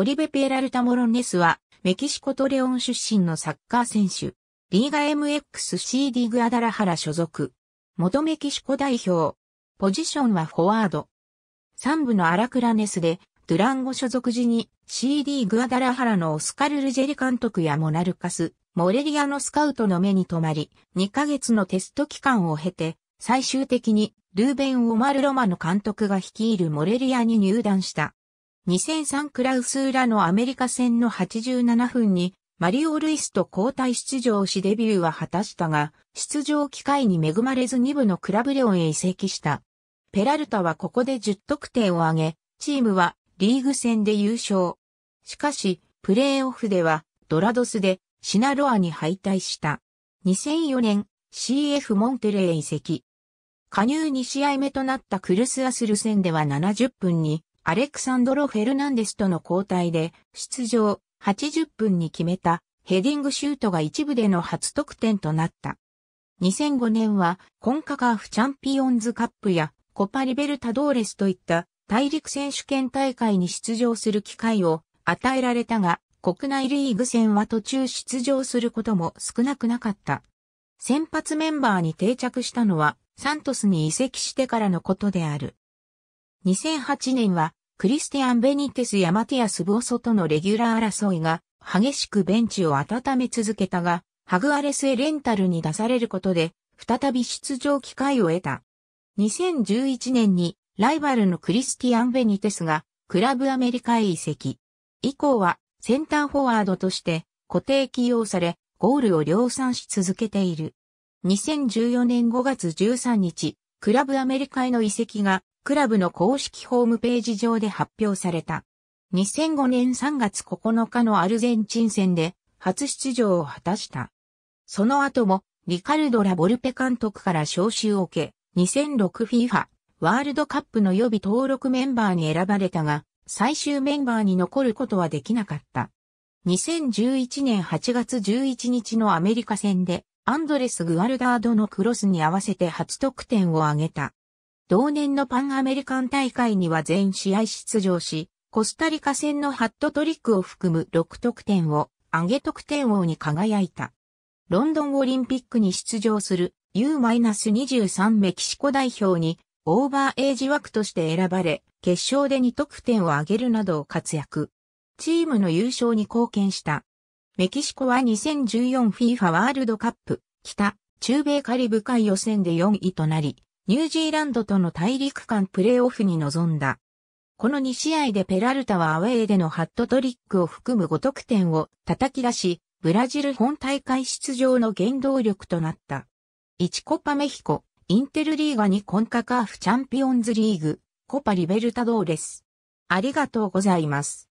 オリベ・ペラルタ・モロネスは、メキシコトレオン出身のサッカー選手、リーガ MXC d グアダラハラ所属。元メキシコ代表。ポジションはフォワード。3部のアラクラネスで、ドゥランゴ所属時に CD グアダラハラのオスカル・ルジェリ監督やモナルカス、モレリアのスカウトの目に留まり、2ヶ月のテスト期間を経て、最終的にルーベン・オマル・ロマの監督が率いるモレリアに入団した。2003クラウスーラのアメリカ戦の87分にマリオ・ルイスと交代出場しデビューは果たしたが、出場機会に恵まれず2部のクラブレオンへ移籍した。ペラルタはここで10得点を挙げ、チームはリーグ戦で優勝。しかし、プレーオフではドラドスでシナロアに敗退した。2004年 CF モンテレへ移籍。加入2試合目となったクルスアスル戦では70分にアレクサンドロ・フェルナンデスとの交代で出場80分に決めたヘディングシュートが一部での初得点となった。2005年はコンカカーフチャンピオンズカップやコパリベルタドーレスといった大陸選手権大会に出場する機会を与えられたが、国内リーグ戦は途中出場することも少なくなかった。先発メンバーに定着したのは、サントスに移籍してからのことである。2008年は、クリスティアン・ベニテス・ヤマティアス・ボーソとのレギュラー争いが、激しくベンチを温め続けたが、ハグアレスへレンタルに出されることで、再び出場機会を得た。2011年に、ライバルのクリスティアン・ベニテスが、クラブアメリカへ移籍。以降は、センターフォワードとして、固定起用され、ゴールを量産し続けている。2014年5月13日、クラブアメリカへの移籍がクラブの公式ホームページ上で発表された。2005年3月9日のアルゼンチン戦で初出場を果たした。その後もリカルド・ラ・ボルペ監督から招集を受け、2006FIFA ワールドカップの予備登録メンバーに選ばれたが、最終メンバーに残ることはできなかった。2011年8月11日のアメリカ戦で、アンドレス・グアルダードのクロスに合わせて初得点を挙げた。同年のパンアメリカン大会には全試合出場し、コスタリカ戦のハットトリックを含む6得点を上げ得点王に輝いた。ロンドンオリンピックに出場する U-23 メキシコ代表にオーバーエイジ枠として選ばれ、決勝で2得点を上げるなどを活躍。チームの優勝に貢献した。メキシコは 2014FIFA ワールドカップ、北、中米カリブ海予選で4位となり、ニュージーランドとの大陸間プレーオフに臨んだ。この2試合でペラルタはアウェーでのハットトリックを含む5得点を叩き出し、ブラジル本大会出場の原動力となった。1コパメヒコ、インテルリーガにコンカカーフチャンピオンズリーグ、コパリベルタドーレス。ありがとうございます。